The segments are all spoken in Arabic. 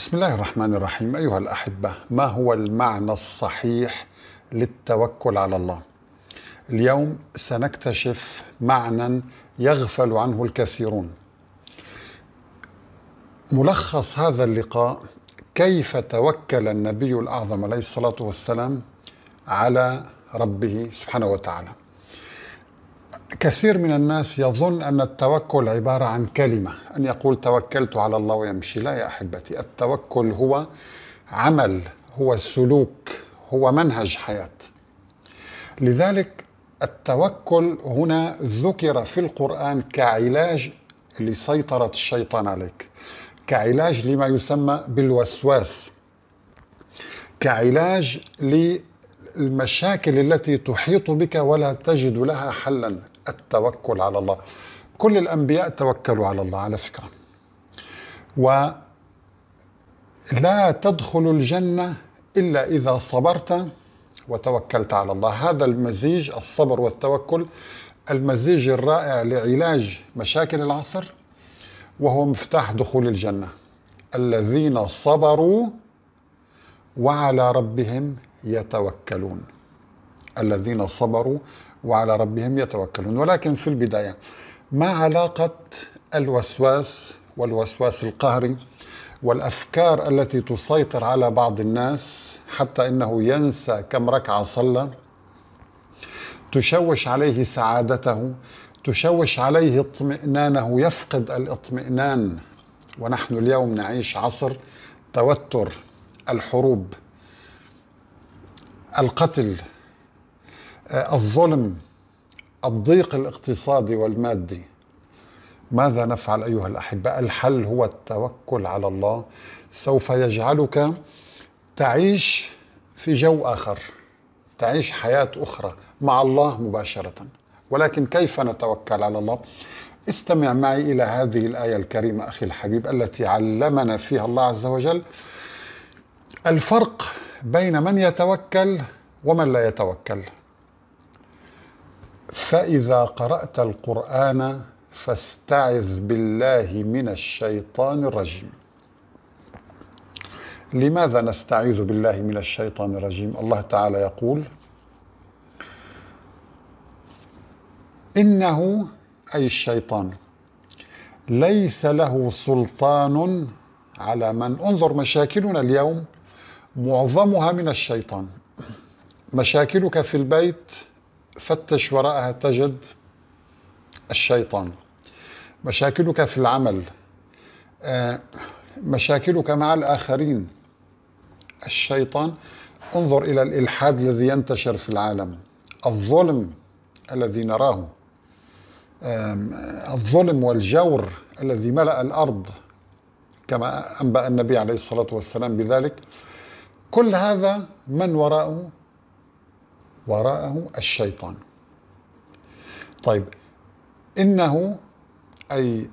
بسم الله الرحمن الرحيم أيها الأحبة ما هو المعنى الصحيح للتوكل على الله اليوم سنكتشف معنى يغفل عنه الكثيرون ملخص هذا اللقاء كيف توكل النبي الأعظم عليه الصلاة والسلام على ربه سبحانه وتعالى كثير من الناس يظن ان التوكل عباره عن كلمه ان يقول توكلت على الله ويمشي لا يا احبتي التوكل هو عمل هو سلوك هو منهج حياه لذلك التوكل هنا ذكر في القران كعلاج لسيطره الشيطان عليك كعلاج لما يسمى بالوسواس كعلاج للمشاكل التي تحيط بك ولا تجد لها حلا التوكل على الله كل الأنبياء توكلوا على الله على فكرة ولا تدخل الجنة إلا إذا صبرت وتوكلت على الله هذا المزيج الصبر والتوكل المزيج الرائع لعلاج مشاكل العصر وهو مفتاح دخول الجنة الذين صبروا وعلى ربهم يتوكلون الذين صبروا وعلى ربهم يتوكلون ولكن في البداية ما علاقة الوسواس والوسواس القهري والأفكار التي تسيطر على بعض الناس حتى إنه ينسى كم ركعة صلى تشوش عليه سعادته تشوش عليه اطمئنانه يفقد الاطمئنان ونحن اليوم نعيش عصر توتر الحروب القتل آه، الظلم الضيق الاقتصادي والمادي ماذا نفعل ايها الاحبه الحل هو التوكل على الله سوف يجعلك تعيش في جو اخر تعيش حياه اخرى مع الله مباشره ولكن كيف نتوكل على الله استمع معي الى هذه الايه الكريمه اخي الحبيب التي علمنا فيها الله عز وجل الفرق بين من يتوكل ومن لا يتوكل فإذا قرأت القرآن فاستعذ بالله من الشيطان الرجيم. لماذا نستعيذ بالله من الشيطان الرجيم؟ الله تعالى يقول: إنه أي الشيطان ليس له سلطان على من انظر مشاكلنا اليوم معظمها من الشيطان مشاكلك في البيت فتش وراءها تجد الشيطان مشاكلك في العمل آه، مشاكلك مع الآخرين الشيطان انظر إلى الإلحاد الذي ينتشر في العالم الظلم الذي نراه الظلم والجور الذي ملأ الأرض كما أنبأ النبي عليه الصلاة والسلام بذلك كل هذا من وراءه وراءه الشيطان طيب إنه أي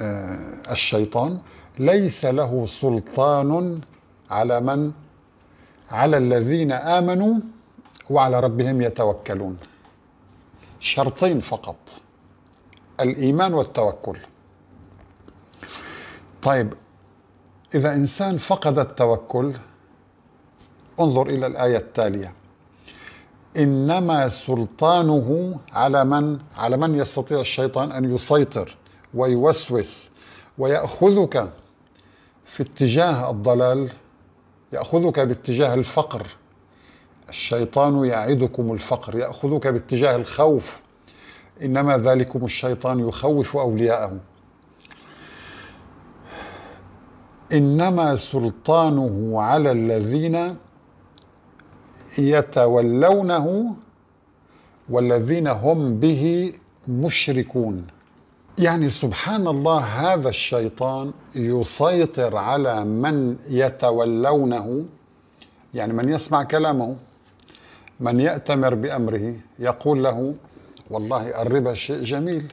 آه، الشيطان ليس له سلطان على من على الذين آمنوا وعلى ربهم يتوكلون شرطين فقط الإيمان والتوكل طيب إذا إنسان فقد التوكل انظر إلى الآية التالية انما سلطانه على من على من يستطيع الشيطان ان يسيطر ويوسوس وياخذك في اتجاه الضلال ياخذك باتجاه الفقر الشيطان يعدكم الفقر ياخذك باتجاه الخوف انما ذلكم الشيطان يخوف اولياءه انما سلطانه على الذين يتولونه والذين هم به مشركون يعني سبحان الله هذا الشيطان يسيطر على من يتولونه يعني من يسمع كلامه من يأتمر بأمره يقول له والله الربا شيء جميل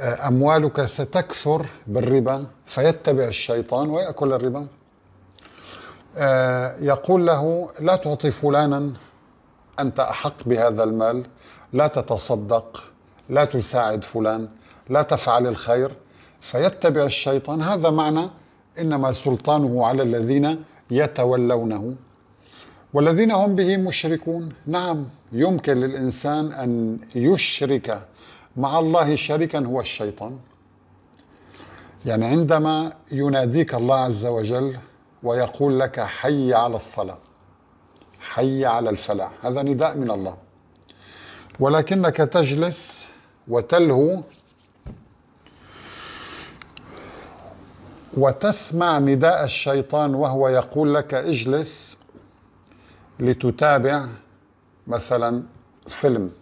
آه، أموالك ستكثر بالربا فيتبع الشيطان ويأكل الربا آه، يقول له لا تعطي فلانا انت احق بهذا المال لا تتصدق لا تساعد فلان لا تفعل الخير فيتبع الشيطان هذا معنى انما سلطانه على الذين يتولونه والذين هم به مشركون نعم يمكن للانسان ان يشرك مع الله شريكا هو الشيطان يعني عندما يناديك الله عز وجل ويقول لك حي على الصلاة حي على الفلاح هذا نداء من الله ولكنك تجلس وتلهو وتسمع نداء الشيطان وهو يقول لك اجلس لتتابع مثلا فيلم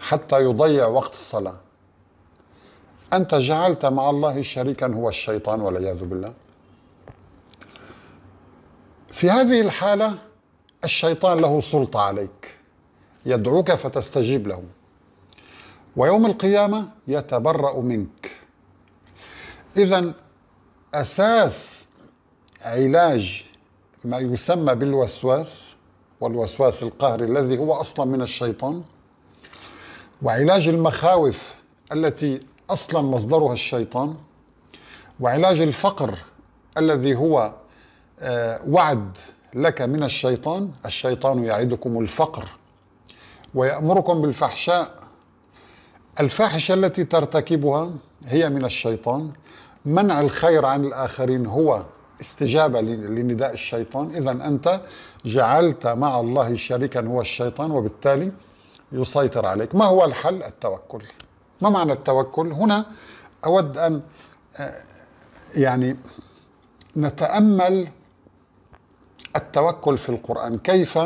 حتى يضيع وقت الصلاه انت جعلت مع الله شريكا هو الشيطان والعياذ بالله في هذه الحالة الشيطان له سلطة عليك يدعوك فتستجيب له ويوم القيامة يتبرأ منك إذا أساس علاج ما يسمى بالوسواس والوسواس القهري الذي هو أصلا من الشيطان وعلاج المخاوف التي أصلا مصدرها الشيطان وعلاج الفقر الذي هو آه، وعد لك من الشيطان الشيطان يعدكم الفقر ويأمركم بالفحشاء الفاحشة التي ترتكبها هي من الشيطان منع الخير عن الآخرين هو استجابة لنداء الشيطان إذا أنت جعلت مع الله شريكا هو الشيطان وبالتالي يسيطر عليك ما هو الحل التوكل ما معنى التوكل هنا أود أن آه، يعني نتأمل التوكل في القرآن كيف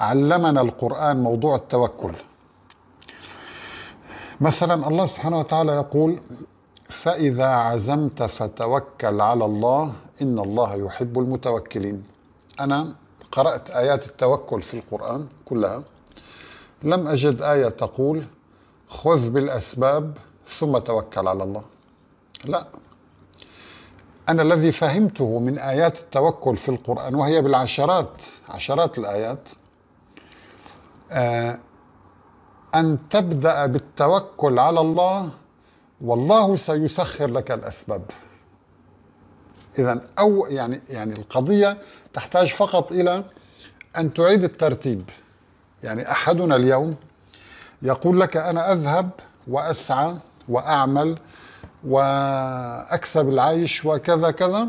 علمنا القرآن موضوع التوكل مثلا الله سبحانه وتعالى يقول فإذا عزمت فتوكل على الله إن الله يحب المتوكلين أنا قرأت آيات التوكل في القرآن كلها لم أجد آية تقول خذ بالأسباب ثم توكل على الله لا أنا الذي فهمته من آيات التوكل في القرآن وهي بالعشرات عشرات الآيات آه، أن تبدأ بالتوكل على الله والله سيسخر لك الأسباب إذا أو يعني يعني القضية تحتاج فقط إلى أن تعيد الترتيب يعني أحدنا اليوم يقول لك أنا أذهب وأسعى وأعمل واكسب العيش وكذا كذا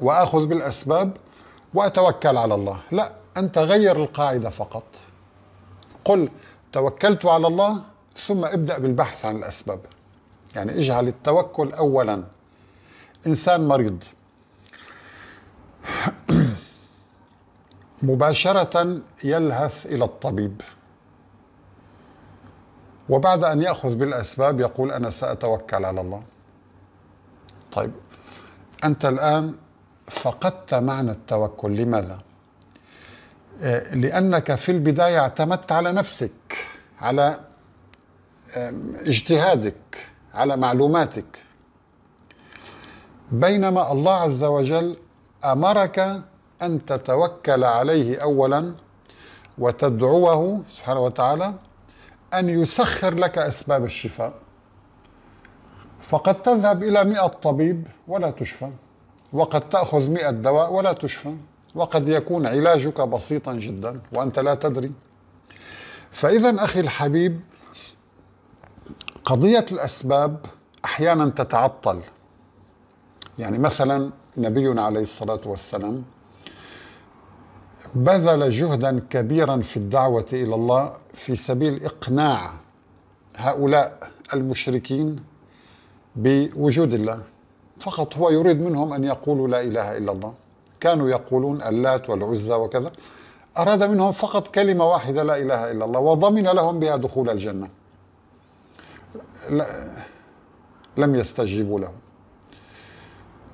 واخذ بالاسباب واتوكل على الله لا انت غير القاعده فقط قل توكلت على الله ثم ابدا بالبحث عن الاسباب يعني اجعل التوكل اولا انسان مريض مباشره يلهث الى الطبيب وبعد أن يأخذ بالأسباب يقول أنا سأتوكل على الله طيب أنت الآن فقدت معنى التوكل لماذا؟ آه، لأنك في البداية اعتمدت على نفسك على اجتهادك على معلوماتك بينما الله عز وجل أمرك أن تتوكل عليه أولا وتدعوه سبحانه وتعالى أن يسخر لك أسباب الشفاء فقد تذهب إلى مئة طبيب ولا تشفى وقد تأخذ مئة دواء ولا تشفى وقد يكون علاجك بسيطا جدا وأنت لا تدري فإذا أخي الحبيب قضية الأسباب أحيانا تتعطل يعني مثلا نبينا عليه الصلاة والسلام بذل جهدا كبيرا في الدعوة إلى الله في سبيل إقناع هؤلاء المشركين بوجود الله فقط هو يريد منهم أن يقولوا لا إله إلا الله كانوا يقولون اللات والعزى وكذا أراد منهم فقط كلمة واحدة لا إله إلا الله وضمن لهم بها دخول الجنة لا لم يستجيبوا له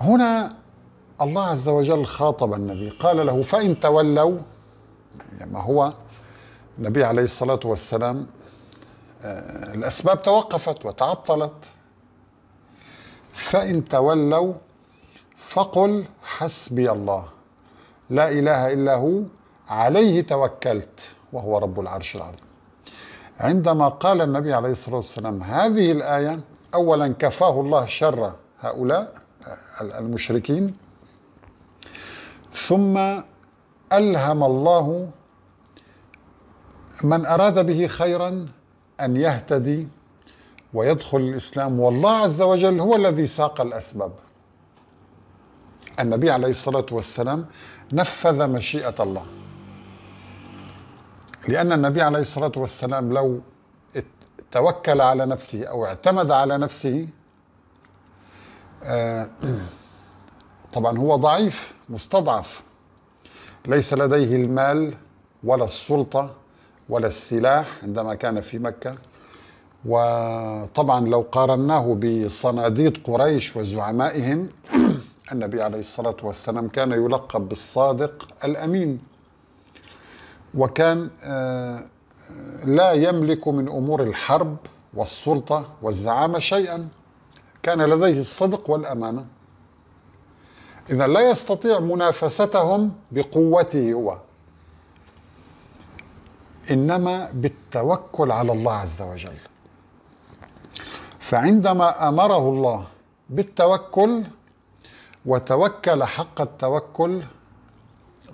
هنا الله عز وجل خاطب النبي قال له فإن تولوا يعني ما هو النبي عليه الصلاة والسلام آه، الأسباب توقفت وتعطلت فإن تولوا فقل حسبي الله لا إله إلا هو عليه توكلت وهو رب العرش العظيم عندما قال النبي عليه الصلاة والسلام هذه الآية أولا كفاه الله شر هؤلاء المشركين ثم ألهم الله من أراد به خيرا أن يهتدي ويدخل الإسلام والله عز وجل هو الذي ساق الأسباب النبي عليه الصلاة والسلام نفذ مشيئة الله لأن النبي عليه الصلاة والسلام لو توكل على نفسه أو اعتمد على نفسه آه طبعا هو ضعيف مستضعف ليس لديه المال ولا السلطه ولا السلاح عندما كان في مكه وطبعا لو قارناه بصناديد قريش وزعمائهم النبي عليه الصلاه والسلام كان يلقب بالصادق الامين وكان آه، لا يملك من امور الحرب والسلطه والزعامه شيئا كان لديه الصدق والامانه إذا لا يستطيع منافستهم بقوته هو إنما بالتوكل على الله عز وجل فعندما أمره الله بالتوكل وتوكل حق التوكل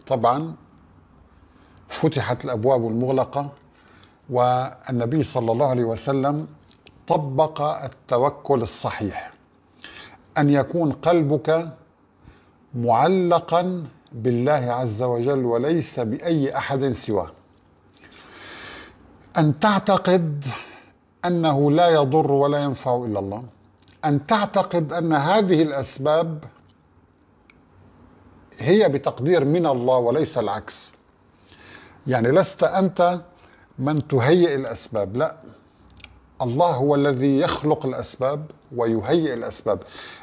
طبعا فتحت الابواب المغلقه والنبي صلى الله عليه وسلم طبق التوكل الصحيح ان يكون قلبك معلقا بالله عز وجل وليس باي احد سواه ان تعتقد انه لا يضر ولا ينفع الا الله ان تعتقد ان هذه الاسباب هي بتقدير من الله وليس العكس يعني لست انت من تهيئ الاسباب لا الله هو الذي يخلق الاسباب ويهيئ الاسباب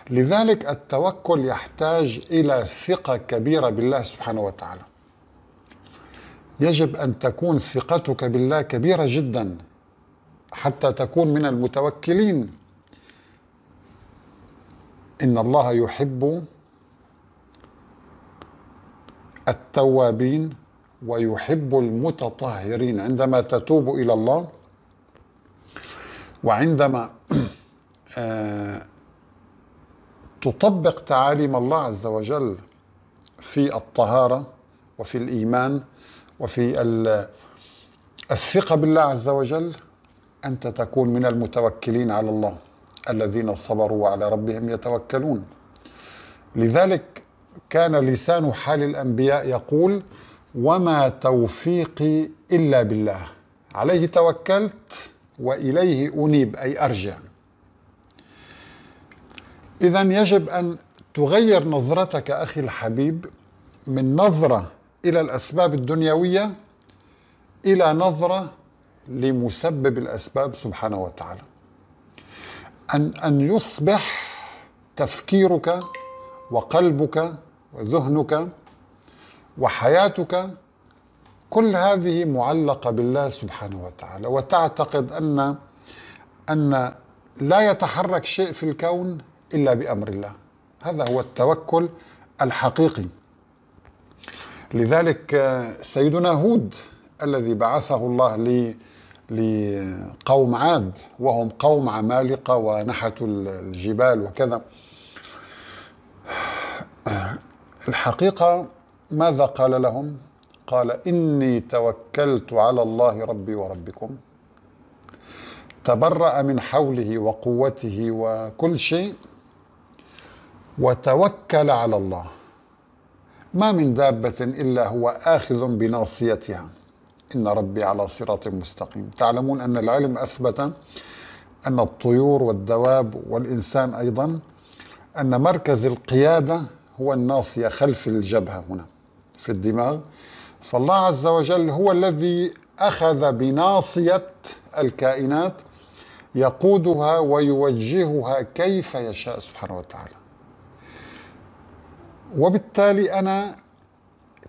لذلك التوكل يحتاج الى ثقه كبيره بالله سبحانه وتعالى يجب ان تكون ثقتك بالله كبيره جدا حتى تكون من المتوكلين ان الله يحب التوابين ويحب المتطهرين عندما تتوب الى الله وعندما آه، تطبق تعاليم الله عز وجل في الطهارة وفي الإيمان وفي الثقة بالله عز وجل أنت تكون من المتوكلين على الله الذين صبروا وعلى ربهم يتوكلون لذلك كان لسان حال الأنبياء يقول وما توفيقي إلا بالله عليه توكلت وإليه أنيب أي أرجع إذا يجب أن تغير نظرتك أخي الحبيب من نظرة إلى الأسباب الدنيوية إلى نظرة لمسبب الأسباب سبحانه وتعالى أن أن يصبح تفكيرك وقلبك وذهنك وحياتك كل هذه معلقة بالله سبحانه وتعالى وتعتقد أن أن لا يتحرك شيء في الكون إلا بأمر الله هذا هو التوكل الحقيقي لذلك آه، سيدنا هود الذي بعثه الله لقوم عاد وهم قوم عمالقة ونحتوا الجبال وكذا آه، الحقيقة ماذا قال لهم قال إني توكلت على الله ربي وربكم تبرأ من حوله وقوته وكل شيء وتوكل على الله ما من دابة إلا هو آخذ بناصيتها إن ربي على صراط مستقيم تعلمون أن العلم أثبت أن الطيور والدواب والإنسان أيضا أن مركز القيادة هو الناصية خلف الجبهة هنا في الدماغ فالله عز وجل هو الذي أخذ بناصية الكائنات يقودها ويوجهها كيف يشاء سبحانه وتعالى وبالتالي انا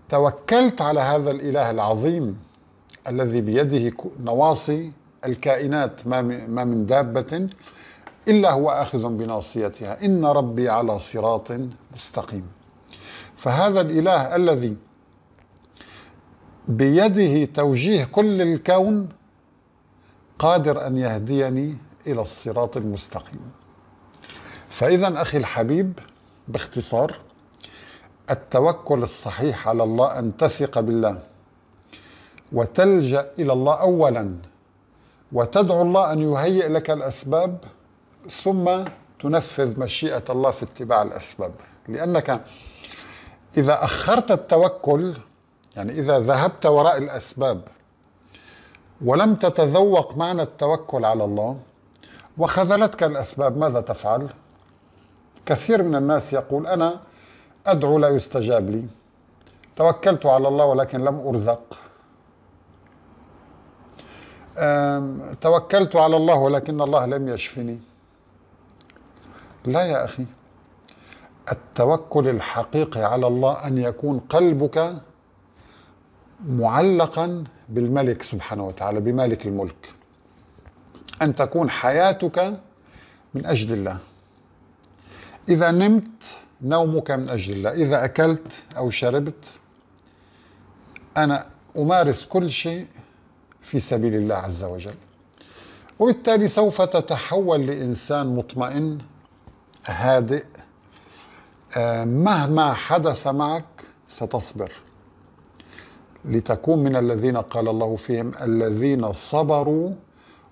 توكلت على هذا الاله العظيم الذي بيده نواصي الكائنات ما من دابه الا هو اخذ بناصيتها ان ربي على صراط مستقيم فهذا الاله الذي بيده توجيه كل الكون قادر ان يهديني الى الصراط المستقيم فاذا اخي الحبيب باختصار التوكل الصحيح على الله أن تثق بالله وتلجأ إلى الله أولا وتدعو الله أن يهيئ لك الأسباب ثم تنفذ مشيئة الله في اتباع الأسباب لأنك إذا أخرت التوكل يعني إذا ذهبت وراء الأسباب ولم تتذوق معنى التوكل على الله وخذلتك الأسباب ماذا تفعل؟ كثير من الناس يقول أنا أدعو لا يستجاب لي توكلت على الله ولكن لم أرزق توكلت على الله ولكن الله لم يشفني لا يا أخي التوكل الحقيقي على الله أن يكون قلبك معلقا بالملك سبحانه وتعالى بمالك الملك أن تكون حياتك من أجل الله إذا نمت نومك من أجل الله إذا أكلت أو شربت أنا أمارس كل شيء في سبيل الله عز وجل وبالتالي سوف تتحول لإنسان مطمئن هادئ آه، مهما حدث معك ستصبر لتكون من الذين قال الله فيهم الذين صبروا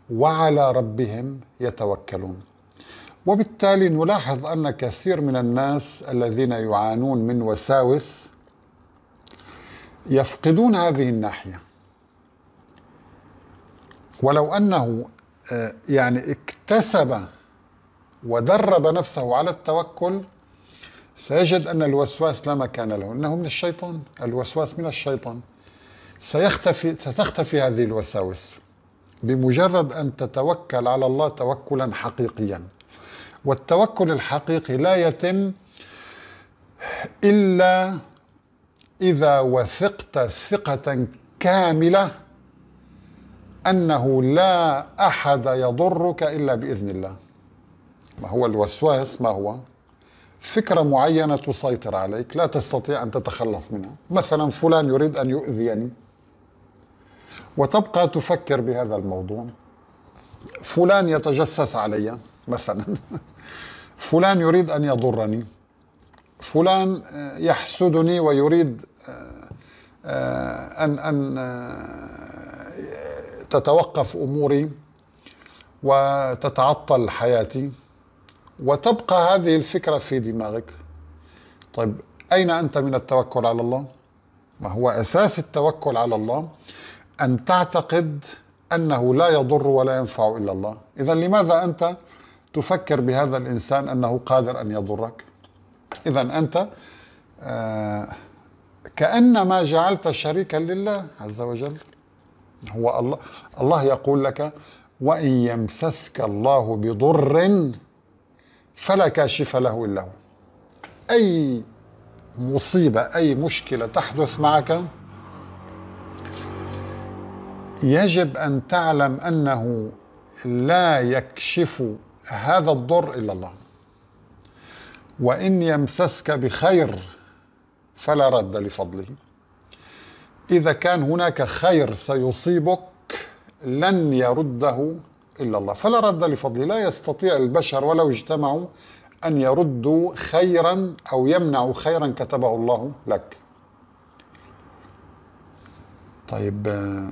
وعلى ربهم يتوكلون وبالتالي نلاحظ أن كثير من الناس الذين يعانون من وساوس يفقدون هذه الناحية ولو أنه آه، يعني اكتسب ودرب نفسه على التوكل سيجد أن الوسواس لا مكان له إنه من الشيطان الوسواس من الشيطان سيختفي ستختفي هذه الوساوس بمجرد أن تتوكل على الله توكلا حقيقيا والتوكل الحقيقي لا يتم إلا إذا وثقت ثقة كاملة أنه لا أحد يضرك إلا بإذن الله ما هو الوسواس ما هو فكرة معينة تسيطر عليك لا تستطيع أن تتخلص منها مثلا فلان يريد أن يؤذيني وتبقى تفكر بهذا الموضوع فلان يتجسس علي مثلا فلان يريد أن يضرني فلان آه، يحسدني ويريد آه، آه، أن أن تتوقف أموري وتتعطل حياتي وتبقى هذه الفكرة في دماغك طيب أين أنت من التوكل على الله؟ ما هو أساس التوكل على الله أن تعتقد أنه لا يضر ولا ينفع إلا الله إذا لماذا أنت تفكر بهذا الانسان انه قادر ان يضرك اذا انت آه، كانما جعلت شريكا لله عز وجل هو الله الله يقول لك وان يمسسك الله بضر فلا كاشف له الا هو اي مصيبه اي مشكله تحدث معك يجب ان تعلم انه لا يكشف هذا الضر إلا الله وإن يمسسك بخير فلا رد لفضله إذا كان هناك خير سيصيبك لن يرده إلا الله فلا رد لفضله لا يستطيع البشر ولو اجتمعوا أن يردوا خيرا أو يمنعوا خيرا كتبه الله لك طيب آه،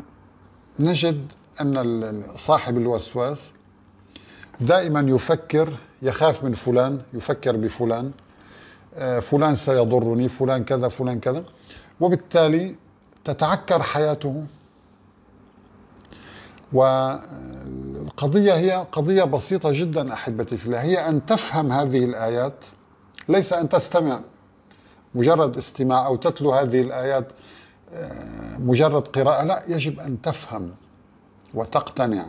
نجد أن صاحب الوسواس دائما يفكر يخاف من فلان يفكر بفلان آه، فلان سيضرني فلان كذا فلان كذا وبالتالي تتعكر حياته والقضية هي قضية بسيطة جدا أحبتي في الله هي أن تفهم هذه الآيات ليس أن تستمع مجرد استماع أو تتلو هذه الآيات آه، مجرد قراءة لا يجب أن تفهم وتقتنع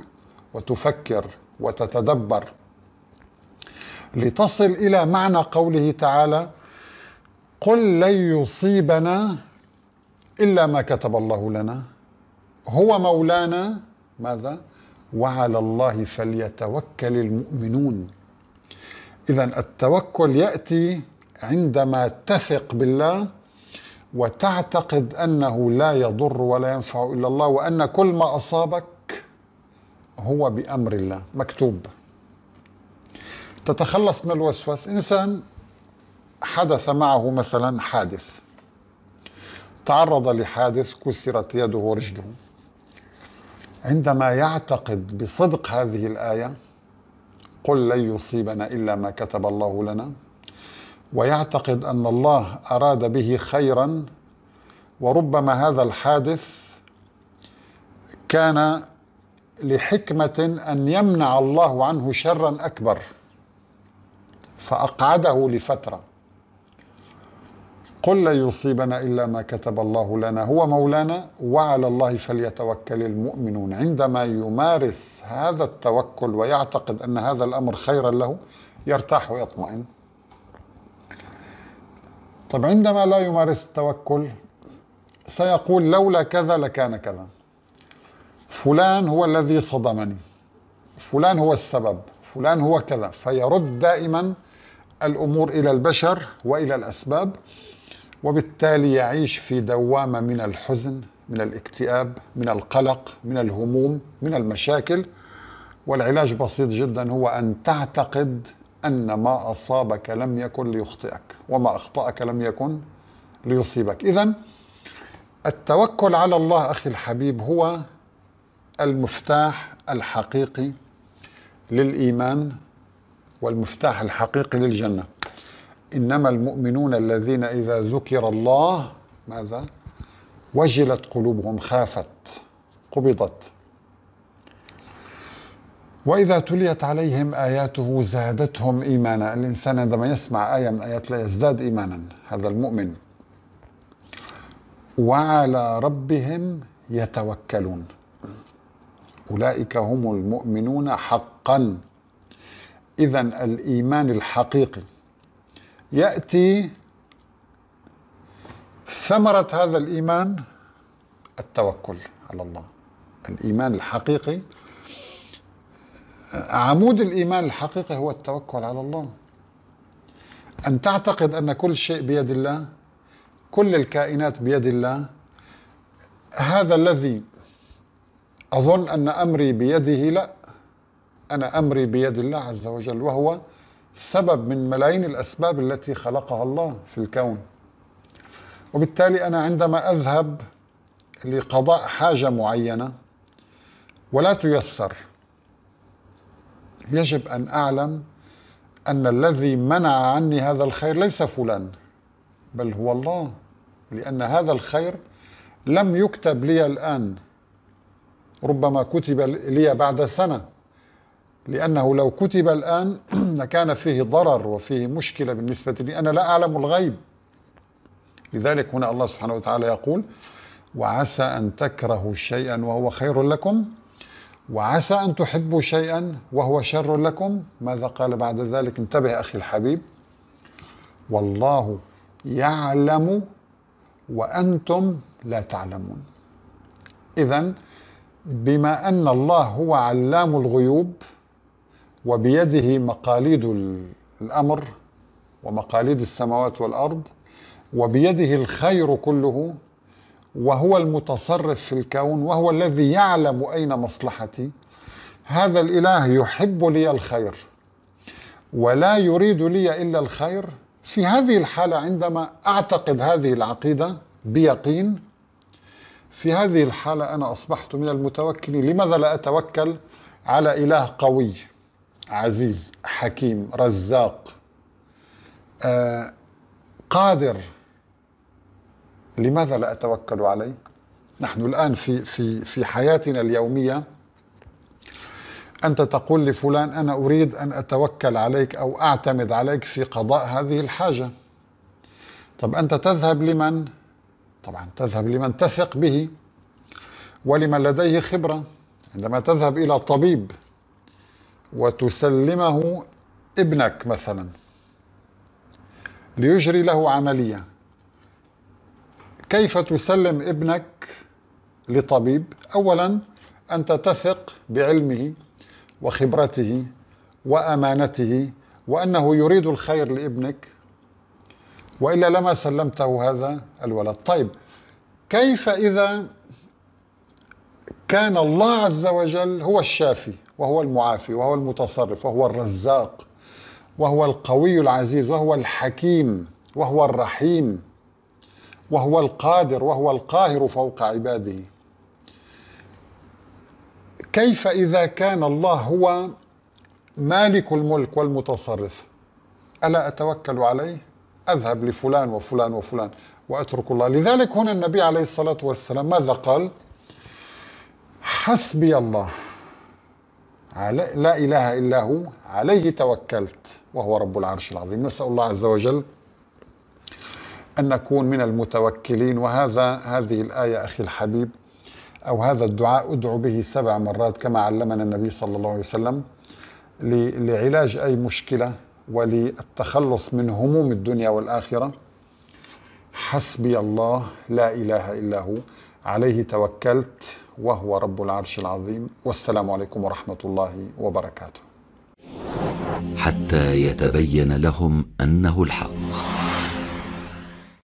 وتفكر وتتدبر لتصل الى معنى قوله تعالى قل لن يصيبنا الا ما كتب الله لنا هو مولانا ماذا وعلى الله فليتوكل المؤمنون اذا التوكل ياتي عندما تثق بالله وتعتقد انه لا يضر ولا ينفع الا الله وان كل ما اصابك هو بأمر الله مكتوب تتخلص من الوسواس إنسان حدث معه مثلا حادث تعرض لحادث كسرت يده ورجله عندما يعتقد بصدق هذه الآية قل لن يصيبنا إلا ما كتب الله لنا ويعتقد أن الله أراد به خيرا وربما هذا الحادث كان لحكمة أن يمنع الله عنه شرا أكبر فأقعده لفترة قل لن يصيبنا إلا ما كتب الله لنا هو مولانا وعلى الله فليتوكل المؤمنون عندما يمارس هذا التوكل ويعتقد أن هذا الأمر خيرا له يرتاح ويطمئن طب عندما لا يمارس التوكل سيقول لولا كذا لكان كذا فلان هو الذي صدمني فلان هو السبب فلان هو كذا فيرد دائما الامور الى البشر والى الاسباب وبالتالي يعيش في دوامه من الحزن من الاكتئاب من القلق من الهموم من المشاكل والعلاج بسيط جدا هو ان تعتقد ان ما اصابك لم يكن ليخطئك وما اخطاك لم يكن ليصيبك اذا التوكل على الله اخي الحبيب هو المفتاح الحقيقي للإيمان والمفتاح الحقيقي للجنة إنما المؤمنون الذين إذا ذكر الله ماذا وجلت قلوبهم خافت قبضت وإذا تليت عليهم آياته زادتهم إيمانا الإنسان عندما يسمع آية من آيات لا يزداد إيمانا هذا المؤمن وعلى ربهم يتوكلون أولئك هم المؤمنون حقا إذا الإيمان الحقيقي يأتي ثمرة هذا الإيمان التوكل على الله الإيمان الحقيقي عمود الإيمان الحقيقي هو التوكل على الله أن تعتقد أن كل شيء بيد الله كل الكائنات بيد الله هذا الذي أظن أن أمري بيده لا أنا أمري بيد الله عز وجل وهو سبب من ملايين الأسباب التي خلقها الله في الكون وبالتالي أنا عندما أذهب لقضاء حاجة معينة ولا تيسر يجب أن أعلم أن الذي منع عني هذا الخير ليس فلان بل هو الله لأن هذا الخير لم يكتب لي الآن ربما كتب لي بعد سنة لأنه لو كتب الآن لكان فيه ضرر وفيه مشكلة بالنسبة لي أنا لا أعلم الغيب لذلك هنا الله سبحانه وتعالى يقول وعسى أن تكرهوا شيئا وهو خير لكم وعسى أن تحبوا شيئا وهو شر لكم ماذا قال بعد ذلك انتبه أخي الحبيب والله يعلم وأنتم لا تعلمون إذا بما أن الله هو علام الغيوب وبيده مقاليد الأمر ومقاليد السماوات والأرض وبيده الخير كله وهو المتصرف في الكون وهو الذي يعلم أين مصلحتي هذا الإله يحب لي الخير ولا يريد لي إلا الخير في هذه الحالة عندما أعتقد هذه العقيدة بيقين في هذه الحالة أنا أصبحت من المتوكل لماذا لا أتوكل على إله قوي عزيز حكيم رزاق آه قادر لماذا لا أتوكل عليه نحن الآن في, في, في حياتنا اليومية أنت تقول لفلان أنا أريد أن أتوكل عليك أو أعتمد عليك في قضاء هذه الحاجة طب أنت تذهب لمن؟ طبعا تذهب لمن تثق به ولمن لديه خبرة عندما تذهب إلى طبيب وتسلمه ابنك مثلا ليجري له عملية كيف تسلم ابنك لطبيب؟ أولا أنت تثق بعلمه وخبرته وأمانته وأنه يريد الخير لابنك والا لما سلمته هذا الولد طيب كيف اذا كان الله عز وجل هو الشافي وهو المعافي وهو المتصرف وهو الرزاق وهو القوي العزيز وهو الحكيم وهو الرحيم وهو القادر وهو القاهر فوق عباده كيف اذا كان الله هو مالك الملك والمتصرف الا اتوكل عليه أذهب لفلان وفلان وفلان وأترك الله لذلك هنا النبي عليه الصلاة والسلام ماذا قال حسبي الله على لا إله إلا هو عليه توكلت وهو رب العرش العظيم نسأل الله عز وجل أن نكون من المتوكلين وهذا هذه الآية أخي الحبيب أو هذا الدعاء أدعو به سبع مرات كما علمنا النبي صلى الله عليه وسلم لعلاج أي مشكلة وللتخلص من هموم الدنيا والآخرة حسبي الله لا إله إلا هو عليه توكلت وهو رب العرش العظيم والسلام عليكم ورحمة الله وبركاته حتى يتبين لهم أنه الحق